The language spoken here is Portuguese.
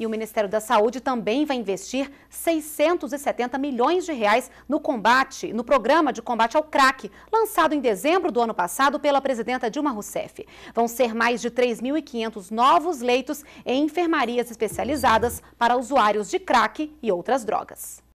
E o Ministério da Saúde também vai investir 670 milhões de reais no combate, no programa de combate ao crack, lançado em dezembro do ano passado pela presidenta Dilma Rousseff. Vão ser mais de 3.500 novos leitos em enfermarias especializadas para usuários de crack e outras drogas.